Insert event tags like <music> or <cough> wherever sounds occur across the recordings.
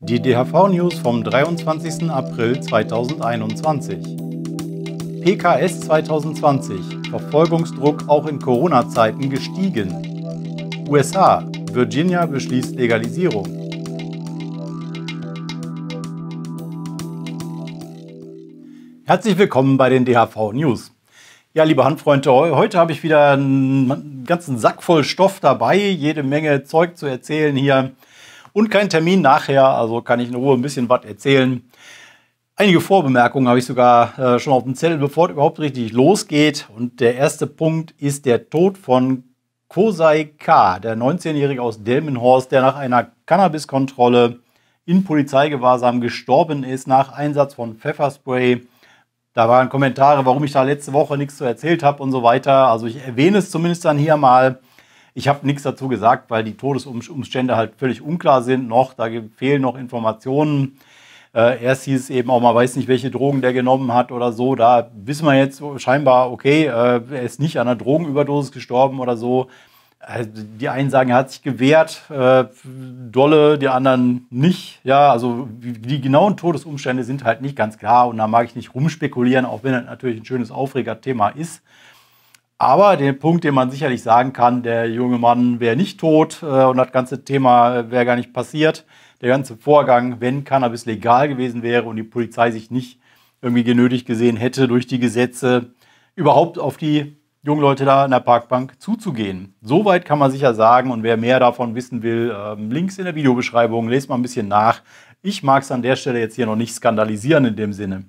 Die DHV-News vom 23. April 2021. PKS 2020. Verfolgungsdruck auch in Corona-Zeiten gestiegen. USA. Virginia beschließt Legalisierung. Herzlich willkommen bei den DHV News. Ja, liebe Handfreunde, heute habe ich wieder einen ganzen Sack voll Stoff dabei, jede Menge Zeug zu erzählen hier und keinen Termin nachher, also kann ich in Ruhe ein bisschen was erzählen. Einige Vorbemerkungen habe ich sogar äh, schon auf dem Zettel, bevor es überhaupt richtig losgeht. Und der erste Punkt ist der Tod von Kosai K., der 19-Jährige aus Delmenhorst, der nach einer Cannabiskontrolle in Polizeigewahrsam gestorben ist nach Einsatz von Pfefferspray da waren Kommentare, warum ich da letzte Woche nichts zu erzählt habe und so weiter. Also ich erwähne es zumindest dann hier mal. Ich habe nichts dazu gesagt, weil die Todesumstände halt völlig unklar sind noch. Da fehlen noch Informationen. Äh, erst hieß es eben auch, man weiß nicht, welche Drogen der genommen hat oder so. Da wissen wir jetzt scheinbar, okay, äh, er ist nicht an einer Drogenüberdosis gestorben oder so. Also, die einen sagen, er hat sich gewehrt, äh, dolle, die anderen nicht. Ja, also die genauen Todesumstände sind halt nicht ganz klar und da mag ich nicht rumspekulieren, auch wenn das natürlich ein schönes Aufregerthema ist. Aber der Punkt, den man sicherlich sagen kann, der junge Mann wäre nicht tot äh, und das ganze Thema wäre gar nicht passiert. Der ganze Vorgang, wenn Cannabis legal gewesen wäre und die Polizei sich nicht irgendwie genötigt gesehen hätte, durch die Gesetze überhaupt auf die Leute da in der Parkbank zuzugehen. Soweit kann man sicher sagen. Und wer mehr davon wissen will, ähm, Links in der Videobeschreibung, lest mal ein bisschen nach. Ich mag es an der Stelle jetzt hier noch nicht skandalisieren in dem Sinne.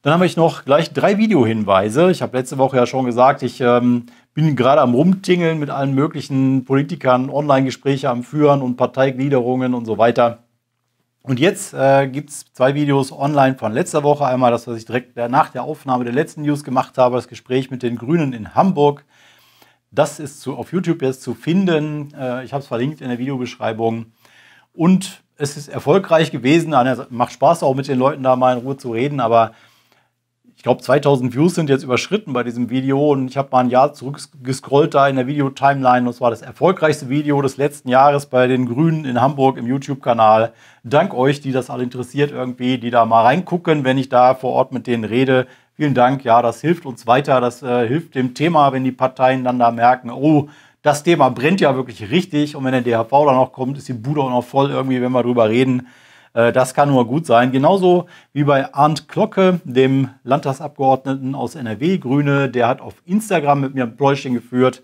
Dann habe ich noch gleich drei Videohinweise. Ich habe letzte Woche ja schon gesagt, ich ähm, bin gerade am Rumtingeln mit allen möglichen Politikern, Online-Gespräche am Führen und Parteigliederungen und so weiter. Und jetzt äh, gibt es zwei Videos online von letzter Woche. Einmal das, was ich direkt nach der Aufnahme der letzten News gemacht habe, das Gespräch mit den Grünen in Hamburg. Das ist zu, auf YouTube jetzt zu finden. Äh, ich habe es verlinkt in der Videobeschreibung. Und es ist erfolgreich gewesen. Macht Spaß auch mit den Leuten da mal in Ruhe zu reden, aber ich glaube, 2000 Views sind jetzt überschritten bei diesem Video und ich habe mal ein Jahr zurückgescrollt da in der Videotimeline und es war das erfolgreichste Video des letzten Jahres bei den Grünen in Hamburg im YouTube-Kanal. Dank euch, die das alle interessiert irgendwie, die da mal reingucken, wenn ich da vor Ort mit denen rede. Vielen Dank, ja, das hilft uns weiter, das äh, hilft dem Thema, wenn die Parteien dann da merken, oh, das Thema brennt ja wirklich richtig und wenn der DHV dann noch kommt, ist die Bude auch noch voll irgendwie, wenn wir darüber reden. Äh, das kann nur gut sein. Genauso wie bei Arndt Glocke, dem Landtagsabgeordneten aus NRW, Grüne, der hat auf Instagram mit mir ein Pläuschchen geführt.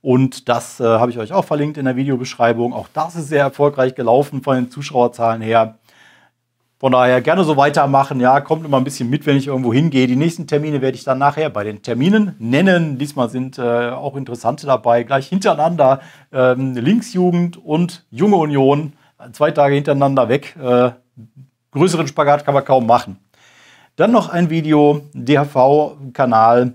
Und das äh, habe ich euch auch verlinkt in der Videobeschreibung. Auch das ist sehr erfolgreich gelaufen von den Zuschauerzahlen her. Von daher gerne so weitermachen. Ja, kommt immer ein bisschen mit, wenn ich irgendwo hingehe. Die nächsten Termine werde ich dann nachher bei den Terminen nennen. Diesmal sind äh, auch interessante dabei. Gleich hintereinander ähm, Linksjugend und Junge Union zwei Tage hintereinander weg. Äh, größeren Spagat kann man kaum machen. Dann noch ein Video, DHV-Kanal,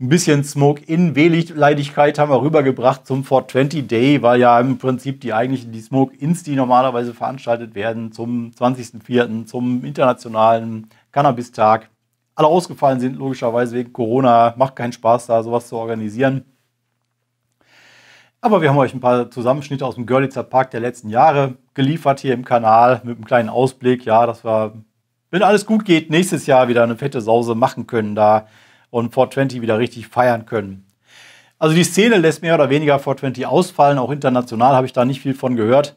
ein bisschen Smoke in Wehleidigkeit haben wir rübergebracht zum 420 Day, weil ja im Prinzip die eigentlichen die Smoke Ins, die normalerweise veranstaltet werden zum 20.04., zum internationalen Cannabis-Tag, alle ausgefallen sind, logischerweise wegen Corona. Macht keinen Spaß, da sowas zu organisieren. Aber wir haben euch ein paar Zusammenschnitte aus dem Görlitzer Park der letzten Jahre geliefert hier im Kanal mit einem kleinen Ausblick. Ja, dass wir, wenn alles gut geht, nächstes Jahr wieder eine fette Sause machen können da und 420 wieder richtig feiern können. Also die Szene lässt mehr oder weniger 420 ausfallen. Auch international habe ich da nicht viel von gehört,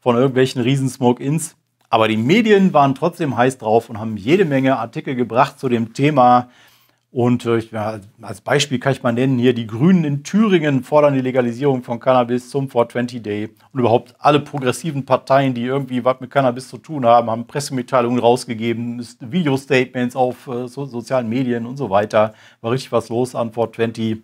von irgendwelchen riesensmoke ins Aber die Medien waren trotzdem heiß drauf und haben jede Menge Artikel gebracht zu dem Thema und äh, als Beispiel kann ich mal nennen hier, die Grünen in Thüringen fordern die Legalisierung von Cannabis zum 420-Day. Und überhaupt alle progressiven Parteien, die irgendwie was mit Cannabis zu tun haben, haben Pressemitteilungen rausgegeben, Video-Statements auf äh, so, sozialen Medien und so weiter. War richtig was los an 420.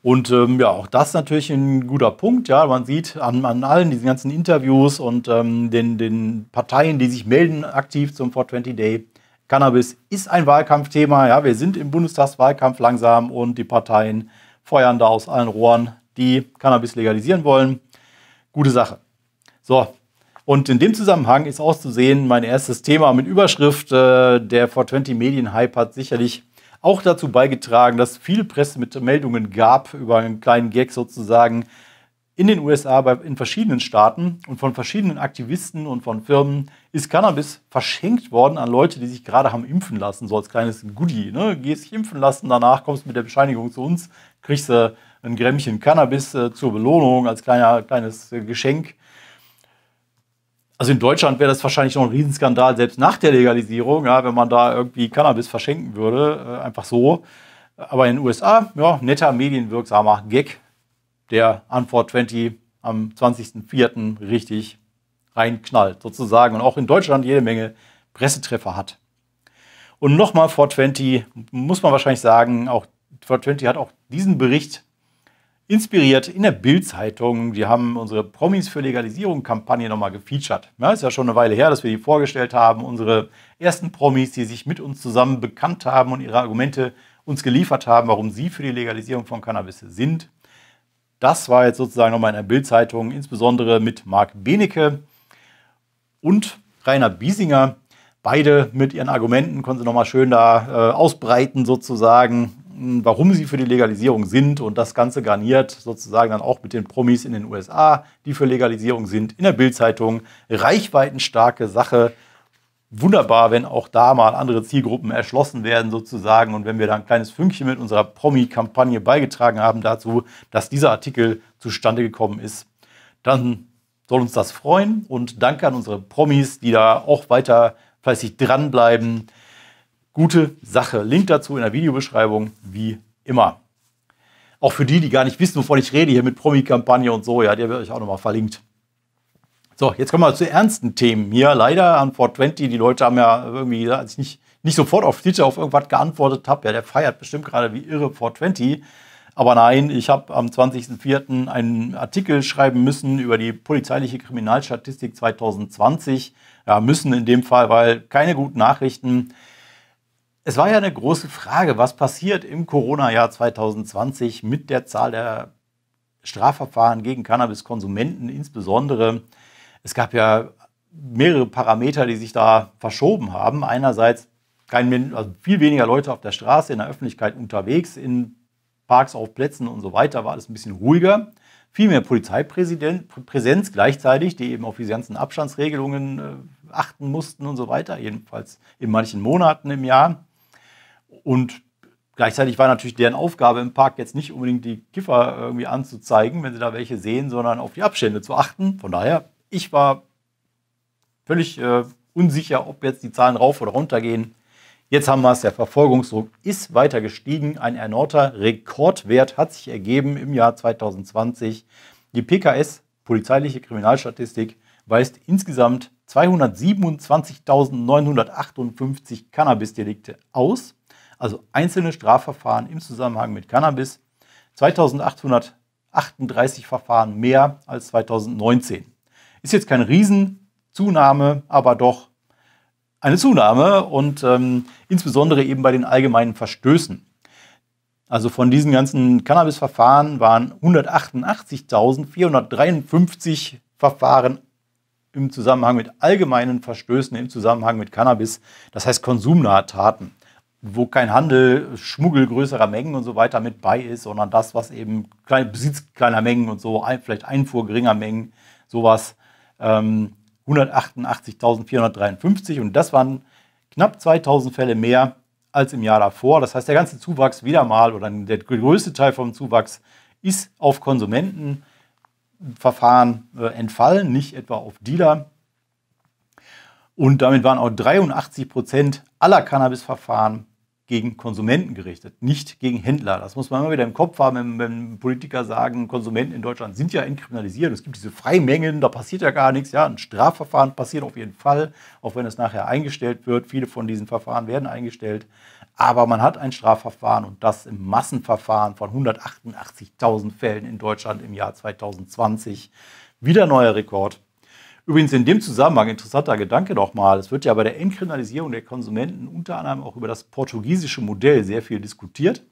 Und ähm, ja, auch das ist natürlich ein guter Punkt. Ja, man sieht an, an allen diesen ganzen Interviews und ähm, den, den Parteien, die sich melden aktiv zum 420-Day, Cannabis ist ein Wahlkampfthema. Ja, wir sind im Bundestagswahlkampf langsam und die Parteien feuern da aus allen Rohren, die Cannabis legalisieren wollen. Gute Sache. So, und in dem Zusammenhang ist auszusehen, mein erstes Thema mit Überschrift, äh, der 420 Medien-Hype hat sicherlich auch dazu beigetragen, dass viele Pressemeldungen gab über einen kleinen Gag sozusagen, in den USA, in verschiedenen Staaten und von verschiedenen Aktivisten und von Firmen ist Cannabis verschenkt worden an Leute, die sich gerade haben impfen lassen, so als kleines Goodie. Ne? Gehst dich impfen lassen, danach kommst du mit der Bescheinigung zu uns, kriegst äh, ein Grämmchen Cannabis äh, zur Belohnung als kleiner, kleines äh, Geschenk. Also in Deutschland wäre das wahrscheinlich noch ein Riesenskandal, selbst nach der Legalisierung, ja, wenn man da irgendwie Cannabis verschenken würde, äh, einfach so. Aber in den USA, ja, netter, medienwirksamer Gag der Antwort 20 am 20.04. richtig reinknallt, sozusagen. Und auch in Deutschland jede Menge Pressetreffer hat. Und nochmal 420, muss man wahrscheinlich sagen, auch 420 hat auch diesen Bericht inspiriert in der Bild-Zeitung. Die haben unsere Promis für Legalisierung-Kampagne nochmal gefeatured. Ja, ist ja schon eine Weile her, dass wir die vorgestellt haben. Unsere ersten Promis, die sich mit uns zusammen bekannt haben und ihre Argumente uns geliefert haben, warum sie für die Legalisierung von Cannabis sind. Das war jetzt sozusagen nochmal in der Bildzeitung, insbesondere mit Marc Benecke und Rainer Biesinger. Beide mit ihren Argumenten konnten sie nochmal schön da äh, ausbreiten, sozusagen, hm, warum sie für die Legalisierung sind und das Ganze garniert sozusagen dann auch mit den Promis in den USA, die für Legalisierung sind, in der Bildzeitung. Reichweitenstarke Sache wunderbar, wenn auch da mal andere Zielgruppen erschlossen werden sozusagen und wenn wir da ein kleines Fünkchen mit unserer Promi-Kampagne beigetragen haben dazu, dass dieser Artikel zustande gekommen ist, dann soll uns das freuen und danke an unsere Promis, die da auch weiter fleißig dranbleiben. Gute Sache. Link dazu in der Videobeschreibung, wie immer. Auch für die, die gar nicht wissen, wovon ich rede, hier mit Promi-Kampagne und so, ja, der wird euch auch nochmal verlinkt. So, jetzt kommen wir zu ernsten Themen hier. Leider an 420, die Leute haben ja irgendwie, als ich nicht, nicht sofort auf Twitter auf irgendwas geantwortet habe, ja, der feiert bestimmt gerade wie irre 420. Aber nein, ich habe am 20.04. einen Artikel schreiben müssen über die polizeiliche Kriminalstatistik 2020. Ja, müssen in dem Fall, weil keine guten Nachrichten. Es war ja eine große Frage, was passiert im Corona-Jahr 2020 mit der Zahl der Strafverfahren gegen Cannabiskonsumenten insbesondere. Es gab ja mehrere Parameter, die sich da verschoben haben. Einerseits kein, also viel weniger Leute auf der Straße, in der Öffentlichkeit unterwegs, in Parks, auf Plätzen und so weiter, war alles ein bisschen ruhiger. Viel mehr Polizeipräsenz gleichzeitig, die eben auf diese ganzen Abstandsregelungen äh, achten mussten und so weiter, jedenfalls in manchen Monaten im Jahr. Und gleichzeitig war natürlich deren Aufgabe im Park jetzt nicht unbedingt die Kiffer irgendwie anzuzeigen, wenn sie da welche sehen, sondern auf die Abstände zu achten. Von daher ich war völlig äh, unsicher, ob jetzt die Zahlen rauf oder runter gehen. Jetzt haben wir es, der Verfolgungsdruck ist weiter gestiegen. Ein erneuter Rekordwert hat sich ergeben im Jahr 2020. Die PKS, polizeiliche Kriminalstatistik, weist insgesamt 227.958 Cannabisdelikte aus, also einzelne Strafverfahren im Zusammenhang mit Cannabis, 2.838 Verfahren mehr als 2019. Ist jetzt keine Riesenzunahme, aber doch eine Zunahme und ähm, insbesondere eben bei den allgemeinen Verstößen. Also von diesen ganzen Cannabis-Verfahren waren 188.453 Verfahren im Zusammenhang mit allgemeinen Verstößen, im Zusammenhang mit Cannabis, das heißt konsumnahe Taten, wo kein Handel, Schmuggel größerer Mengen und so weiter mit bei ist, sondern das, was eben Besitz kleiner Mengen und so, vielleicht Einfuhr geringer Mengen, sowas ähm, 188.453 und das waren knapp 2000 Fälle mehr als im Jahr davor. Das heißt, der ganze Zuwachs wieder mal oder der größte Teil vom Zuwachs ist auf Konsumentenverfahren äh, entfallen, nicht etwa auf Dealer. Und damit waren auch 83 Prozent aller Cannabisverfahren gegen Konsumenten gerichtet, nicht gegen Händler. Das muss man immer wieder im Kopf haben, wenn, wenn Politiker sagen, Konsumenten in Deutschland sind ja entkriminalisiert. Es gibt diese Freimengen, da passiert ja gar nichts. Ja, ein Strafverfahren passiert auf jeden Fall, auch wenn es nachher eingestellt wird. Viele von diesen Verfahren werden eingestellt. Aber man hat ein Strafverfahren und das im Massenverfahren von 188.000 Fällen in Deutschland im Jahr 2020. Wieder neuer Rekord. Übrigens in dem Zusammenhang interessanter Gedanke nochmal. Es wird ja bei der Entkriminalisierung der Konsumenten unter anderem auch über das portugiesische Modell sehr viel diskutiert.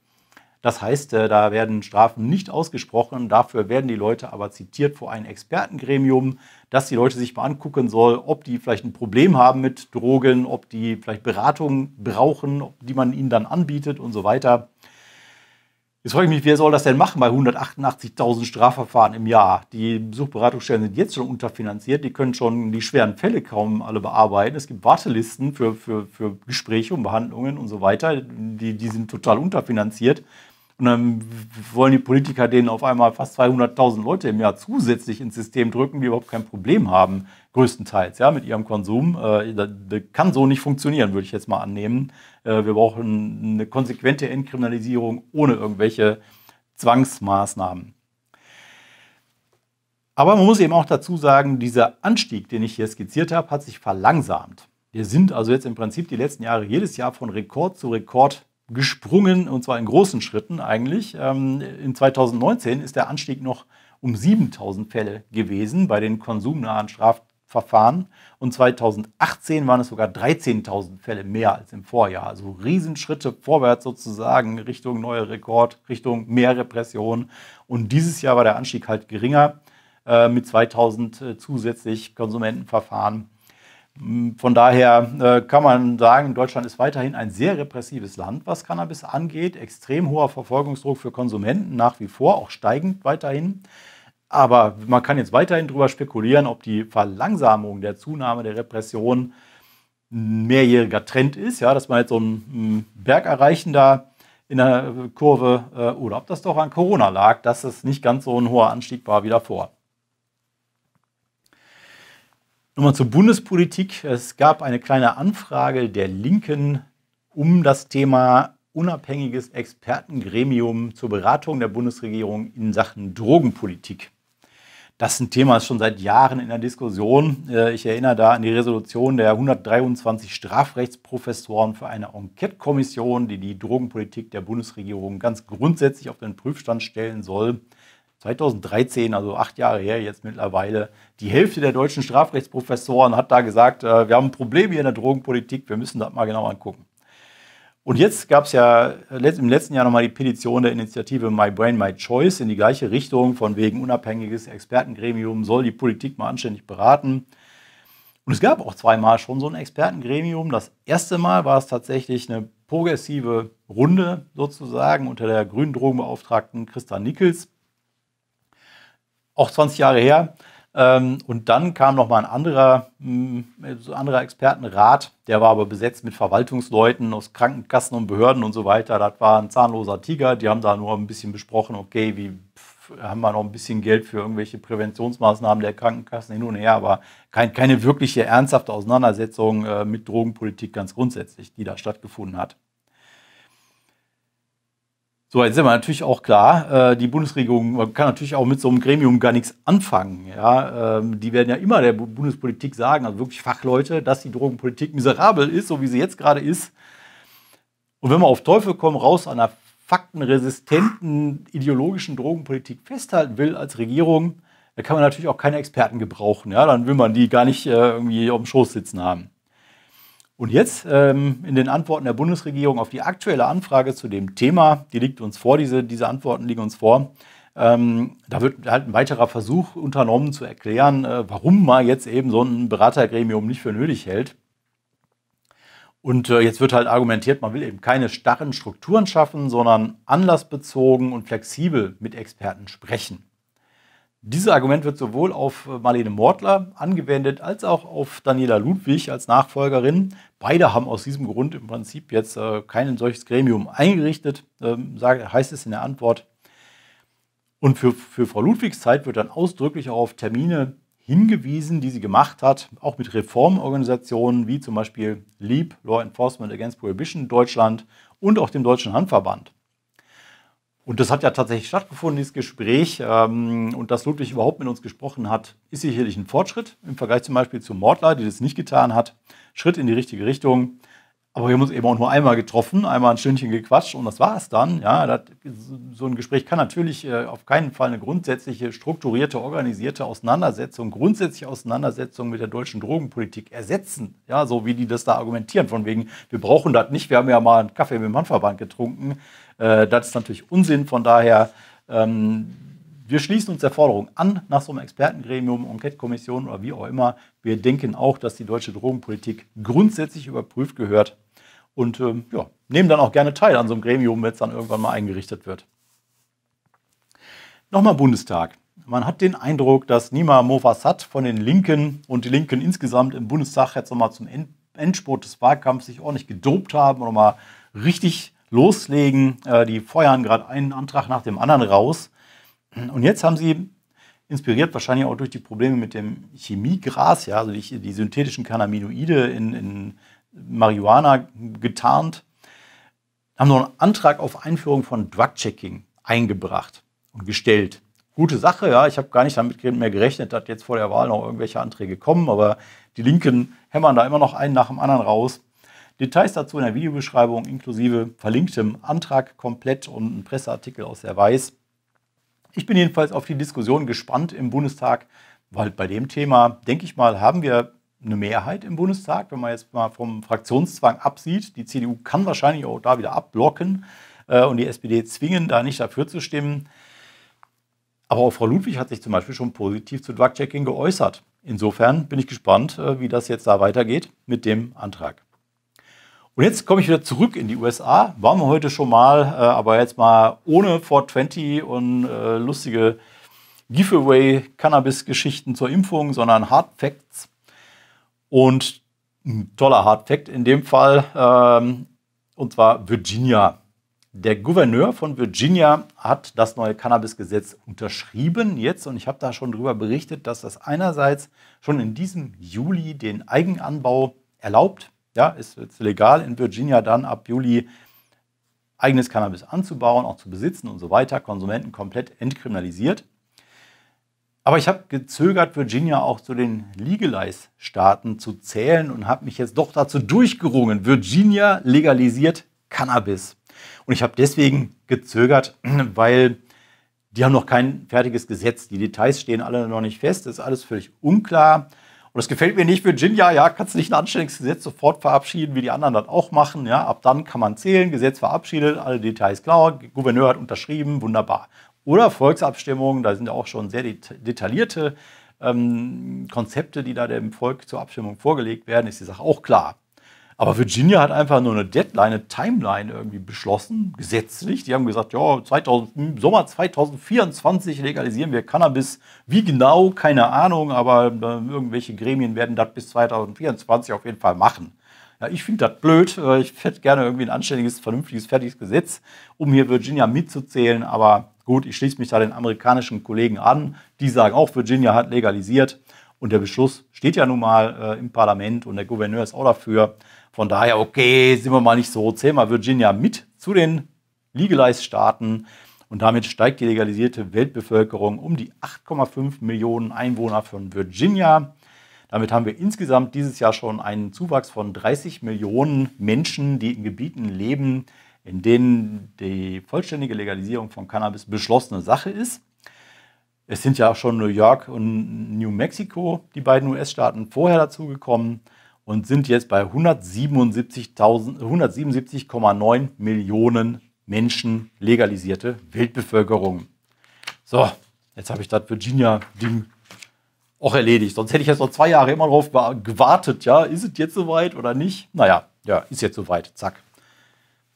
Das heißt, äh, da werden Strafen nicht ausgesprochen, dafür werden die Leute aber zitiert vor ein Expertengremium, das die Leute sich mal angucken soll, ob die vielleicht ein Problem haben mit Drogen, ob die vielleicht Beratung brauchen, die man ihnen dann anbietet und so weiter. Jetzt frage ich mich, wer soll das denn machen bei 188.000 Strafverfahren im Jahr? Die Suchberatungsstellen sind jetzt schon unterfinanziert, die können schon die schweren Fälle kaum alle bearbeiten. Es gibt Wartelisten für, für, für Gespräche und Behandlungen und so weiter, die, die sind total unterfinanziert. Und dann wollen die Politiker denen auf einmal fast 200.000 Leute im Jahr zusätzlich ins System drücken, die überhaupt kein Problem haben, größtenteils, ja, mit ihrem Konsum. Äh, das kann so nicht funktionieren, würde ich jetzt mal annehmen. Äh, wir brauchen eine konsequente Entkriminalisierung ohne irgendwelche Zwangsmaßnahmen. Aber man muss eben auch dazu sagen, dieser Anstieg, den ich hier skizziert habe, hat sich verlangsamt. Wir sind also jetzt im Prinzip die letzten Jahre jedes Jahr von Rekord zu Rekord gesprungen und zwar in großen Schritten eigentlich. Ähm, in 2019 ist der Anstieg noch um 7000 Fälle gewesen bei den konsumnahen Strafverfahren und 2018 waren es sogar 13.000 Fälle mehr als im Vorjahr. Also Riesenschritte vorwärts sozusagen Richtung neuer Rekord, Richtung mehr Repression. Und dieses Jahr war der Anstieg halt geringer äh, mit 2000 äh, zusätzlich Konsumentenverfahren von daher äh, kann man sagen, Deutschland ist weiterhin ein sehr repressives Land, was Cannabis angeht. Extrem hoher Verfolgungsdruck für Konsumenten nach wie vor, auch steigend weiterhin. Aber man kann jetzt weiterhin darüber spekulieren, ob die Verlangsamung der Zunahme der Repression ein mehrjähriger Trend ist, ja, dass man jetzt so einen Berg erreichen da in der Kurve äh, oder ob das doch an Corona lag, dass es nicht ganz so ein hoher Anstieg war wie davor. Nochmal zur Bundespolitik. Es gab eine kleine Anfrage der Linken um das Thema unabhängiges Expertengremium zur Beratung der Bundesregierung in Sachen Drogenpolitik. Das ist ein Thema, ist schon seit Jahren in der Diskussion. Äh, ich erinnere da an die Resolution der 123 Strafrechtsprofessoren für eine Enquete-Kommission, die die Drogenpolitik der Bundesregierung ganz grundsätzlich auf den Prüfstand stellen soll. 2013, also acht Jahre her jetzt mittlerweile, die Hälfte der deutschen Strafrechtsprofessoren hat da gesagt, äh, wir haben ein Problem hier in der Drogenpolitik, wir müssen das mal genau angucken. Und jetzt gab es ja äh, im letzten Jahr nochmal die Petition der Initiative My Brain, My Choice in die gleiche Richtung, von wegen unabhängiges Expertengremium soll die Politik mal anständig beraten. Und es gab auch zweimal schon so ein Expertengremium. Das erste Mal war es tatsächlich eine progressive Runde sozusagen unter der grünen Drogenbeauftragten Christa Nickels auch 20 Jahre her. Ähm, und dann kam noch mal ein anderer, mm, so ein anderer Expertenrat, der war aber besetzt mit Verwaltungsleuten aus Krankenkassen und Behörden und so weiter. Das war ein zahnloser Tiger, die haben da nur ein bisschen besprochen, okay, wie haben wir noch ein bisschen Geld für irgendwelche Präventionsmaßnahmen der Krankenkassen hin und her, aber kein, keine wirkliche ernsthafte Auseinandersetzung äh, mit Drogenpolitik ganz grundsätzlich, die da stattgefunden hat. So, jetzt sind wir natürlich auch klar. Äh, die Bundesregierung man kann natürlich auch mit so einem Gremium gar nichts anfangen. Ja? Ähm, die werden ja immer der Bundespolitik sagen, also wirklich Fachleute, dass die Drogenpolitik miserabel ist, so wie sie jetzt gerade ist. Und wenn man auf Teufel komm raus an einer faktenresistenten ideologischen Drogenpolitik festhalten will als Regierung, dann kann man natürlich auch keine Experten gebrauchen. Ja? Dann will man die gar nicht äh, irgendwie auf dem Schoß sitzen haben. Und jetzt ähm, in den Antworten der Bundesregierung auf die aktuelle Anfrage zu dem Thema, die liegt uns vor, diese, diese Antworten liegen uns vor, ähm, da wird halt ein weiterer Versuch unternommen zu erklären, äh, warum man jetzt eben so ein Beratergremium nicht für nötig hält. Und äh, jetzt wird halt argumentiert, man will eben keine starren Strukturen schaffen, sondern anlassbezogen und flexibel mit Experten sprechen. Dieses Argument wird sowohl auf äh, Marlene Mortler angewendet als auch auf Daniela Ludwig als Nachfolgerin. Beide haben aus diesem Grund im Prinzip jetzt äh, kein solches Gremium eingerichtet, ähm, heißt es in der Antwort. Und für, für Frau Ludwigs Zeit wird dann ausdrücklich auch auf Termine hingewiesen, die sie gemacht hat, auch mit Reformorganisationen wie zum Beispiel LEAP, Law Enforcement Against Prohibition Deutschland und auch dem Deutschen Handverband. Und das hat ja tatsächlich stattgefunden, dieses Gespräch. Ähm, und dass Ludwig überhaupt mit uns gesprochen hat, ist sicherlich ein Fortschritt im Vergleich zum Beispiel zu Mordler, die das nicht getan hat. Schritt in die richtige Richtung. Aber wir haben uns eben auch nur einmal getroffen, einmal ein Stündchen gequatscht und das war es dann. Ja, das, so ein Gespräch kann natürlich äh, auf keinen Fall eine grundsätzliche, strukturierte, organisierte Auseinandersetzung, grundsätzliche Auseinandersetzung mit der deutschen Drogenpolitik ersetzen. Ja, so wie die das da argumentieren, von wegen, wir brauchen das nicht, wir haben ja mal einen Kaffee mit dem Handverband getrunken äh, das ist natürlich Unsinn. Von daher, ähm, wir schließen uns der Forderung an nach so einem Expertengremium, Enquete-Kommission oder wie auch immer. Wir denken auch, dass die deutsche Drogenpolitik grundsätzlich überprüft gehört und ähm, ja, nehmen dann auch gerne teil an so einem Gremium, wenn es dann irgendwann mal eingerichtet wird. Nochmal Bundestag. Man hat den Eindruck, dass Nima Mofasat von den Linken und die Linken insgesamt im Bundestag jetzt nochmal zum Endspurt des Wahlkampfs sich ordentlich gedopt haben und nochmal richtig loslegen. Äh, die feuern gerade einen Antrag nach dem anderen raus. Und jetzt haben sie, inspiriert wahrscheinlich auch durch die Probleme mit dem Chemiegras, ja, also die, die synthetischen Cannabinoide in, in Marihuana getarnt, haben noch einen Antrag auf Einführung von Drug-Checking eingebracht und gestellt. Gute Sache, ja. Ich habe gar nicht damit mehr gerechnet, dass jetzt vor der Wahl noch irgendwelche Anträge kommen, aber die Linken hämmern da immer noch einen nach dem anderen raus. Details dazu in der Videobeschreibung inklusive verlinktem Antrag komplett und ein Presseartikel aus der Weiß. Ich bin jedenfalls auf die Diskussion gespannt im Bundestag, weil bei dem Thema, denke ich mal, haben wir eine Mehrheit im Bundestag, wenn man jetzt mal vom Fraktionszwang absieht. Die CDU kann wahrscheinlich auch da wieder abblocken äh, und die SPD zwingen, da nicht dafür zu stimmen. Aber auch Frau Ludwig hat sich zum Beispiel schon positiv zu Drug-Checking geäußert. Insofern bin ich gespannt, äh, wie das jetzt da weitergeht mit dem Antrag. Und jetzt komme ich wieder zurück in die USA. Waren wir heute schon mal, äh, aber jetzt mal ohne 420 und äh, lustige Giveaway-Cannabis-Geschichten zur Impfung, sondern Hard Facts. Und ein toller Hard Fact in dem Fall, ähm, und zwar Virginia. Der Gouverneur von Virginia hat das neue Cannabis-Gesetz unterschrieben jetzt und ich habe da schon darüber berichtet, dass das einerseits schon in diesem Juli den Eigenanbau erlaubt ja, ist jetzt legal in Virginia dann ab Juli eigenes Cannabis anzubauen, auch zu besitzen und so weiter, Konsumenten komplett entkriminalisiert. Aber ich habe gezögert, Virginia auch zu den Legalize-Staaten zu zählen und habe mich jetzt doch dazu durchgerungen. Virginia legalisiert Cannabis. Und ich habe deswegen gezögert, <clears throat> weil die haben noch kein fertiges Gesetz. Die Details stehen alle noch nicht fest, ist alles völlig unklar. Und das gefällt mir nicht. Virginia, ja, kannst du nicht ein anständiges Gesetz sofort verabschieden, wie die anderen das auch machen. Ja, ab dann kann man zählen, Gesetz verabschiedet, alle Details klar, Gouverneur hat unterschrieben, wunderbar. Oder Volksabstimmung, da sind ja auch schon sehr detaillierte ähm, Konzepte, die da dem Volk zur Abstimmung vorgelegt werden, ist die Sache auch klar. Aber Virginia hat einfach nur eine Deadline, eine Timeline irgendwie beschlossen, gesetzlich. Die haben gesagt, ja, 2000, Sommer 2024 legalisieren wir Cannabis. Wie genau, keine Ahnung, aber äh, irgendwelche Gremien werden das bis 2024 auf jeden Fall machen. Ja, ich finde das blöd. Äh, ich hätte gerne irgendwie ein anständiges, vernünftiges, fertiges Gesetz, um hier Virginia mitzuzählen. Aber gut, ich schließe mich da den amerikanischen Kollegen an. Die sagen auch, Virginia hat legalisiert. Und der Beschluss steht ja nun mal äh, im Parlament und der Gouverneur ist auch dafür. Von daher, okay, sind wir mal nicht so, Zähl mal Virginia mit zu den Legalized-Staaten. Und damit steigt die legalisierte Weltbevölkerung um die 8,5 Millionen Einwohner von Virginia. Damit haben wir insgesamt dieses Jahr schon einen Zuwachs von 30 Millionen Menschen, die in Gebieten leben, in denen die vollständige Legalisierung von Cannabis beschlossene Sache ist. Es sind ja auch schon New York und New Mexico, die beiden US-Staaten, vorher dazugekommen und sind jetzt bei 177.9 177 Millionen Menschen legalisierte Weltbevölkerung. So, jetzt habe ich das Virginia-Ding auch erledigt. Sonst hätte ich jetzt noch zwei Jahre immer drauf gewartet. Ja, ist es jetzt soweit oder nicht? Naja, ja, ist jetzt soweit. Zack.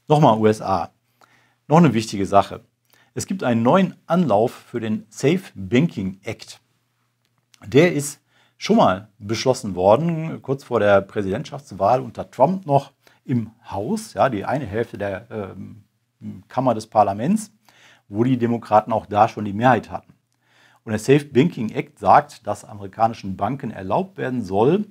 Nochmal USA. Noch eine wichtige Sache. Es gibt einen neuen Anlauf für den Safe Banking Act. Der ist schon mal beschlossen worden, kurz vor der Präsidentschaftswahl unter Trump noch im Haus, ja, die eine Hälfte der ähm, Kammer des Parlaments, wo die Demokraten auch da schon die Mehrheit hatten. Und der Safe Banking Act sagt, dass amerikanischen Banken erlaubt werden soll,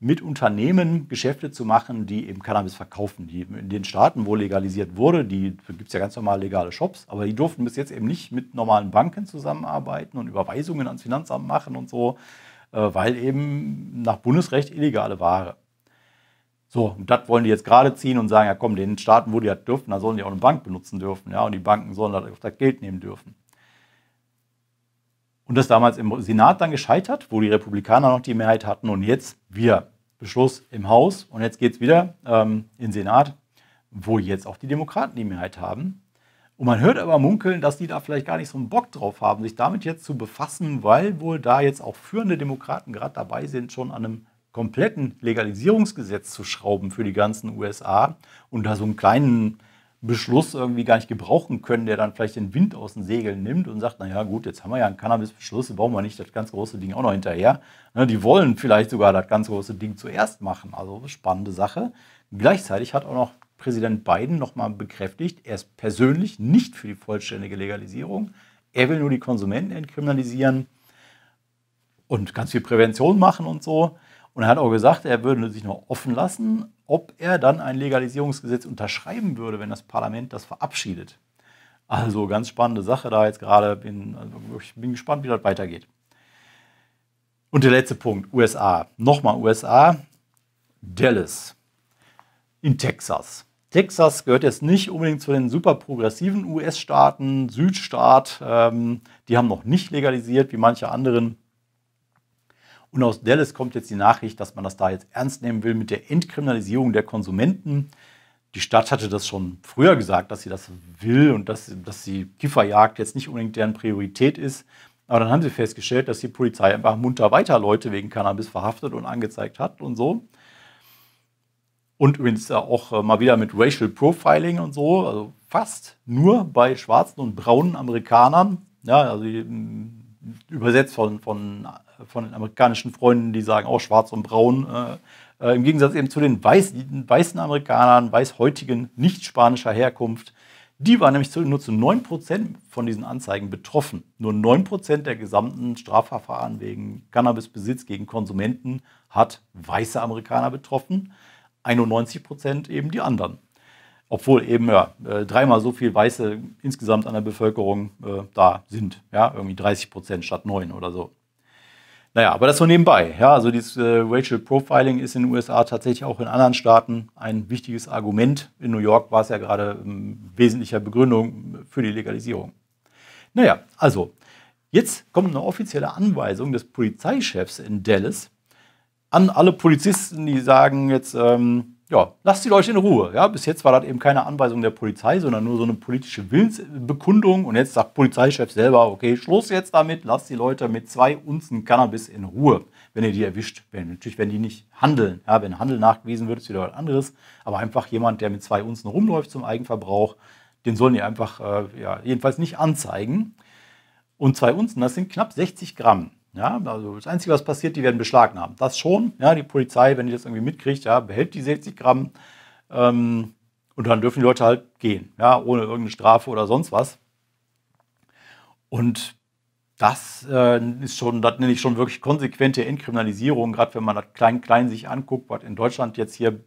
mit Unternehmen Geschäfte zu machen, die eben Cannabis verkaufen, die in den Staaten, wo legalisiert wurde, die gibt es ja ganz normal legale Shops, aber die durften bis jetzt eben nicht mit normalen Banken zusammenarbeiten und Überweisungen ans Finanzamt machen und so. Äh, weil eben nach Bundesrecht illegale Ware. So, und das wollen die jetzt gerade ziehen und sagen, ja komm, den Staaten, wo die das dürfen, da sollen die auch eine Bank benutzen dürfen, ja, und die Banken sollen das, das Geld nehmen dürfen. Und das damals im Senat dann gescheitert, wo die Republikaner noch die Mehrheit hatten und jetzt wir. Beschluss im Haus und jetzt geht es wieder ähm, in den Senat, wo jetzt auch die Demokraten die Mehrheit haben. Und man hört aber munkeln, dass die da vielleicht gar nicht so einen Bock drauf haben, sich damit jetzt zu befassen, weil wohl da jetzt auch führende Demokraten gerade dabei sind, schon an einem kompletten Legalisierungsgesetz zu schrauben für die ganzen USA und da so einen kleinen Beschluss irgendwie gar nicht gebrauchen können, der dann vielleicht den Wind aus den Segeln nimmt und sagt, naja gut, jetzt haben wir ja einen Cannabis-Beschluss, brauchen wir nicht das ganz große Ding auch noch hinterher. Ne, die wollen vielleicht sogar das ganz große Ding zuerst machen. Also spannende Sache. Gleichzeitig hat auch noch Präsident Biden nochmal bekräftigt, er ist persönlich nicht für die vollständige Legalisierung. Er will nur die Konsumenten entkriminalisieren und ganz viel Prävention machen und so. Und er hat auch gesagt, er würde sich noch offen lassen, ob er dann ein Legalisierungsgesetz unterschreiben würde, wenn das Parlament das verabschiedet. Also ganz spannende Sache da jetzt gerade. Bin, also ich bin gespannt, wie das weitergeht. Und der letzte Punkt, USA. Nochmal USA, Dallas in Texas. Texas gehört jetzt nicht unbedingt zu den super progressiven US-Staaten, Südstaat, ähm, die haben noch nicht legalisiert wie manche anderen. Und aus Dallas kommt jetzt die Nachricht, dass man das da jetzt ernst nehmen will mit der Entkriminalisierung der Konsumenten. Die Stadt hatte das schon früher gesagt, dass sie das will und dass, dass die Kifferjagd jetzt nicht unbedingt deren Priorität ist. Aber dann haben sie festgestellt, dass die Polizei einfach munter weiter Leute wegen Cannabis verhaftet und angezeigt hat und so. Und übrigens auch äh, mal wieder mit Racial Profiling und so, also fast nur bei schwarzen und braunen Amerikanern. Ja, also übersetzt von, von, von den amerikanischen Freunden, die sagen auch schwarz und braun. Äh, äh, Im Gegensatz eben zu den Weiß, weißen Amerikanern, weißhäutigen, nicht spanischer Herkunft. Die waren nämlich nur zu 9% von diesen Anzeigen betroffen. Nur 9% der gesamten Strafverfahren wegen Cannabisbesitz gegen Konsumenten hat weiße Amerikaner betroffen. 91 Prozent eben die anderen. Obwohl eben ja, äh, dreimal so viel Weiße insgesamt an der Bevölkerung äh, da sind. Ja, irgendwie 30 Prozent statt 9 oder so. Naja, aber das so nebenbei. Ja, also dieses äh, Racial Profiling ist in den USA tatsächlich auch in anderen Staaten ein wichtiges Argument. In New York war es ja gerade ähm, wesentlicher Begründung für die Legalisierung. Naja, also, jetzt kommt eine offizielle Anweisung des Polizeichefs in Dallas, an alle Polizisten, die sagen jetzt, ähm, ja, lasst die Leute in Ruhe. Ja, bis jetzt war das eben keine Anweisung der Polizei, sondern nur so eine politische Willensbekundung. Und jetzt sagt Polizeichef selber, okay, Schluss jetzt damit, lasst die Leute mit zwei Unzen Cannabis in Ruhe, wenn ihr die erwischt. Wenn, natürlich, wenn die nicht handeln. Ja, wenn Handel nachgewiesen wird, ist wieder was anderes. Aber einfach jemand, der mit zwei Unzen rumläuft zum Eigenverbrauch, den sollen die einfach, äh, ja, jedenfalls nicht anzeigen. Und zwei Unzen, das sind knapp 60 Gramm. Ja, also das Einzige, was passiert, die werden beschlagnahmt. Das schon. Ja, die Polizei, wenn die das irgendwie mitkriegt, ja, behält die 60 Gramm. Ähm, und dann dürfen die Leute halt gehen, ja, ohne irgendeine Strafe oder sonst was. Und das äh, ist schon, das nenne ich schon wirklich konsequente Entkriminalisierung, gerade wenn man das klein-klein sich anguckt, was in Deutschland jetzt hier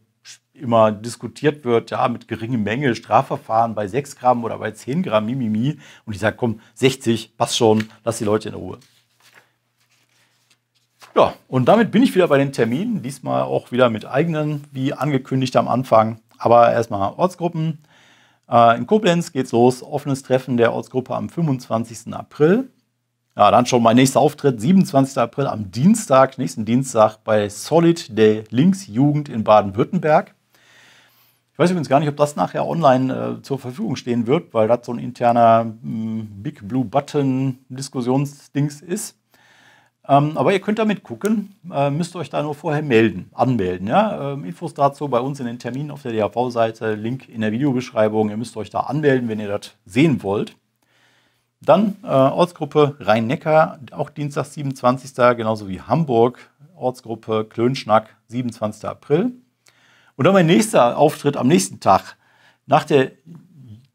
immer diskutiert wird, ja, mit geringer Menge, Strafverfahren bei 6 Gramm oder bei 10 Gramm, Mimimi. Und ich sage, komm, 60, passt schon, lass die Leute in Ruhe. Ja, und damit bin ich wieder bei den Terminen. Diesmal auch wieder mit eigenen, wie angekündigt am Anfang. Aber erstmal Ortsgruppen. Äh, in Koblenz geht's los. Offenes Treffen der Ortsgruppe am 25. April. Ja, dann schon mein nächster Auftritt, 27. April am Dienstag, nächsten Dienstag bei Solid der Linksjugend in Baden-Württemberg. Ich weiß übrigens gar nicht, ob das nachher online äh, zur Verfügung stehen wird, weil das so ein interner mh, mm, Big Blue Button Diskussionsdings ist. Ähm, aber ihr könnt damit gucken, äh, müsst euch da nur vorher melden, anmelden. Ja? Ähm, Infos dazu bei uns in den Terminen auf der dhv seite Link in der Videobeschreibung. Ihr müsst euch da anmelden, wenn ihr das sehen wollt. Dann äh, Ortsgruppe Rhein-Neckar, auch Dienstag, 27. genauso wie Hamburg, Ortsgruppe Klönschnack, 27. April. Und dann mein nächster Auftritt am nächsten Tag. Nach der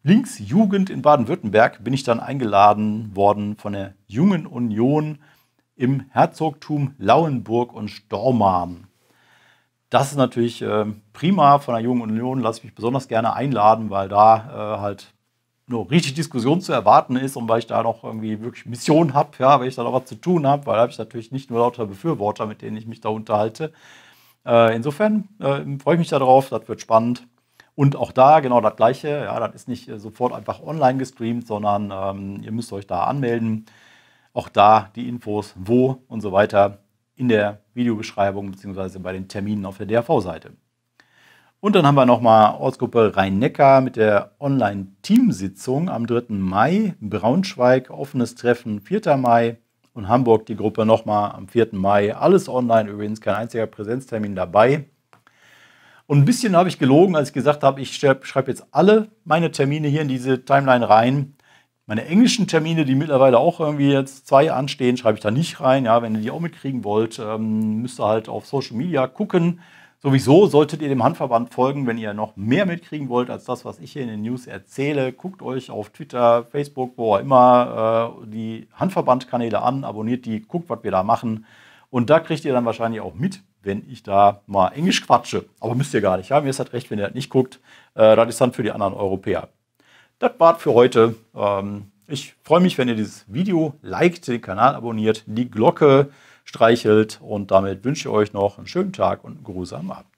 Linksjugend in Baden-Württemberg bin ich dann eingeladen worden von der Jungen Union im Herzogtum Lauenburg und Stormarn. Das ist natürlich äh, prima von der Jungen Union, lasse ich mich besonders gerne einladen, weil da äh, halt nur richtig Diskussion zu erwarten ist und weil ich da noch irgendwie wirklich Mission habe, ja, weil ich da noch was zu tun habe, weil da habe ich natürlich nicht nur lauter Befürworter, mit denen ich mich da unterhalte. Äh, insofern äh, freue ich mich darauf, das wird spannend. Und auch da genau das Gleiche, ja, das ist nicht äh, sofort einfach online gestreamt, sondern ähm, ihr müsst euch da anmelden. Auch da die Infos, wo und so weiter in der Videobeschreibung bzw. bei den Terminen auf der DRV-Seite. Und dann haben wir nochmal Ortsgruppe Rhein-Neckar mit der Online-Teamsitzung am 3. Mai, Braunschweig offenes Treffen 4. Mai und Hamburg die Gruppe nochmal am 4. Mai. Alles online übrigens, kein einziger Präsenztermin dabei. Und ein bisschen habe ich gelogen, als ich gesagt habe, ich schreibe jetzt alle meine Termine hier in diese Timeline rein. Meine englischen Termine, die mittlerweile auch irgendwie jetzt zwei anstehen, schreibe ich da nicht rein. Ja, wenn ihr die auch mitkriegen wollt, ähm, müsst ihr halt auf Social Media gucken. Sowieso solltet ihr dem Handverband folgen, wenn ihr noch mehr mitkriegen wollt als das, was ich hier in den News erzähle. Guckt euch auf Twitter, Facebook, wo auch immer, äh, die Handverbandkanäle an, abonniert die, guckt, was wir da machen. Und da kriegt ihr dann wahrscheinlich auch mit, wenn ich da mal Englisch quatsche. Aber müsst ihr gar nicht. Ja? Mir ist das recht, wenn ihr das nicht guckt. Äh, das ist dann für die anderen Europäer. Das war's für heute. Ähm, ich freue mich, wenn ihr dieses Video liked, den Kanal abonniert, die Glocke streichelt und damit wünsche ich euch noch einen schönen Tag und einen am Abend.